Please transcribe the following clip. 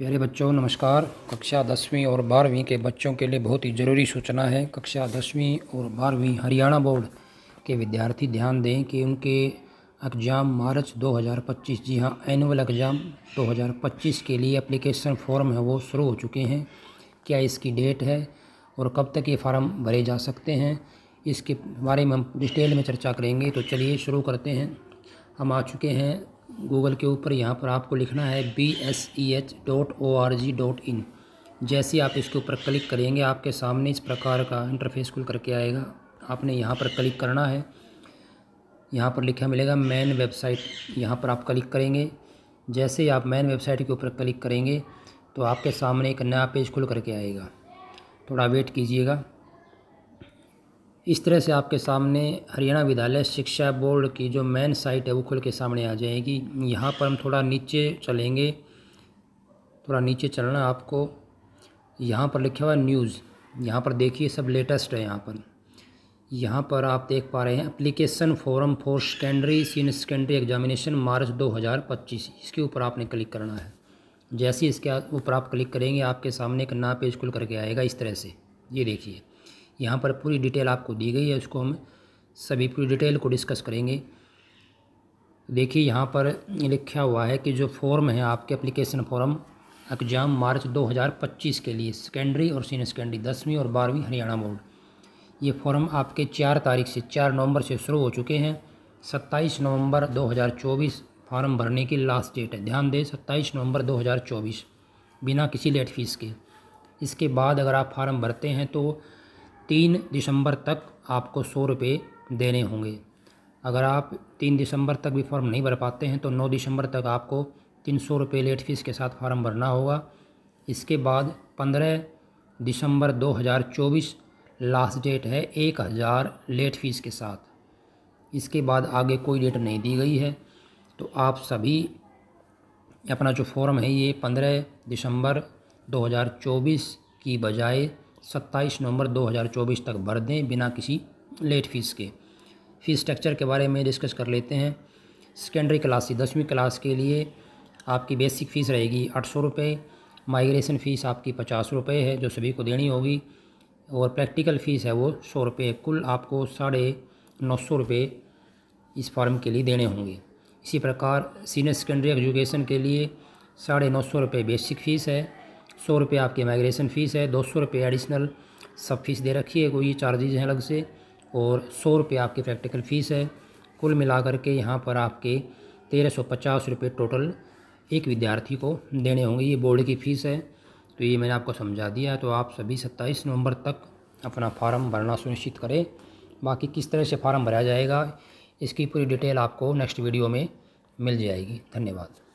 प्यारे बच्चों नमस्कार कक्षा दसवीं और बारहवीं के बच्चों के लिए बहुत ही ज़रूरी सूचना है कक्षा दसवीं और बारहवीं हरियाणा बोर्ड के विद्यार्थी ध्यान दें कि उनके एग्ज़ाम मार्च 2025 जी हाँ एनुअल एग्ज़ाम 2025 के लिए एप्लीकेशन फॉर्म है वो शुरू हो चुके हैं क्या इसकी डेट है और कब तक ये फार्म भरे जा सकते हैं इसके बारे में हम डिटेल में चर्चा करेंगे तो चलिए शुरू करते हैं हम आ चुके हैं गूगल के ऊपर यहाँ पर आपको लिखना है B S E H dot O R G dot in जैसे आप इसके ऊपर क्लिक करेंगे आपके सामने इस प्रकार का इंटरफेस खुल करके आएगा आपने यहाँ पर क्लिक करना है यहाँ पर लिखा मिलेगा मेन वेबसाइट यहाँ पर आप क्लिक करेंगे जैसे ही आप मेन वेबसाइट के ऊपर क्लिक करेंगे तो आपके सामने एक नया पेज खुल करके आएगा थोड़ा वेट कीजिएगा इस तरह से आपके सामने हरियाणा विद्यालय शिक्षा बोर्ड की जो मेन साइट है वो खुल के सामने आ जाएगी यहाँ पर हम थोड़ा नीचे चलेंगे थोड़ा नीचे चलना आपको यहाँ पर लिखा हुआ न्यूज़ यहाँ पर देखिए सब लेटेस्ट है यहाँ पर यहाँ पर आप देख पा रहे हैं अप्लीकेशन फॉरम फॉर सेकेंडरी सीन सेकेंडरी एग्जामिनेशन मार्च 2025 इसके ऊपर आपने क्लिक करना है जैसे इसके ऊपर आप क्लिक करेंगे आपके सामने एक ना पेज खुल करके आएगा इस तरह से ये देखिए यहाँ पर पूरी डिटेल आपको दी गई है उसको हम सभी पूरी डिटेल को डिस्कस करेंगे देखिए यहाँ पर लिखा हुआ है कि जो फॉर्म है आपके एप्लीकेशन फॉर्म एग्ज़ाम मार्च 2025 के लिए सेकेंडरी और सीनियर सेकेंडरी दसवीं और बारहवीं हरियाणा बोर्ड ये फॉर्म आपके चार तारीख से चार नवंबर से शुरू हो चुके हैं सत्ताईस नवंबर 2024 फॉर्म भरने की लास्ट डेट है ध्यान दें सत्ताईस नवंबर 2024 बिना किसी लेट फीस के इसके बाद अगर आप फार्म भरते हैं तो तीन दिसंबर तक आपको सौ रुपये देने होंगे अगर आप तीन दिसंबर तक भी फॉर्म नहीं भर पाते हैं तो नौ दिसंबर तक आपको तीन सौ रुपये लेट फीस के साथ फार्म भरना होगा इसके बाद पंद्रह दिसंबर दो हज़ार चौबीस लास्ट डेट है एक हज़ार लेट फीस के साथ इसके बाद आगे कोई डेट नहीं दी गई है तो आप सभी अपना जो फॉर्म है ये पंद्रह दिसंबर चौबीस की बजाय सत्ताईस नवंबर 2024 तक भर दें बिना किसी लेट फीस के फ़ीस स्ट्रक्चर के बारे में डिस्कस कर लेते हैं सेकेंडरी क्लास से दसवीं क्लास के लिए आपकी बेसिक फ़ीस रहेगी आठ सौ रुपये माइग्रेशन फ़ीस आपकी पचास रुपये है जो सभी को देनी होगी और प्रैक्टिकल फ़ीस है वो सौ रुपये कुल आपको साढ़े नौ सौ रुपये इस फार्म के लिए देने होंगे इसी प्रकार सीनियर सेकेंडरी एजुकेशन के लिए साढ़े नौ सौ रुपये बेसिक फ़ीस है सौ रुपये आपकी माइग्रेशन फ़ीस है दो सौ रुपये एडिशनल सब फीस दे रखी है कोई चार्जेज हैं अलग से और सौ रुपये आपकी प्रैक्टिकल फ़ीस है कुल मिला के यहाँ पर आपके तेरह सौ पचास रुपये टोटल एक विद्यार्थी को देने होंगे ये बोर्ड की फ़ीस है तो ये मैंने आपको समझा दिया तो आप सभी सत्ताईस नवंबर तक अपना फार्म भरना सुनिश्चित करें बाकी किस तरह से फार्म भरा जाएगा इसकी पूरी डिटेल आपको नेक्स्ट वीडियो में मिल जाएगी धन्यवाद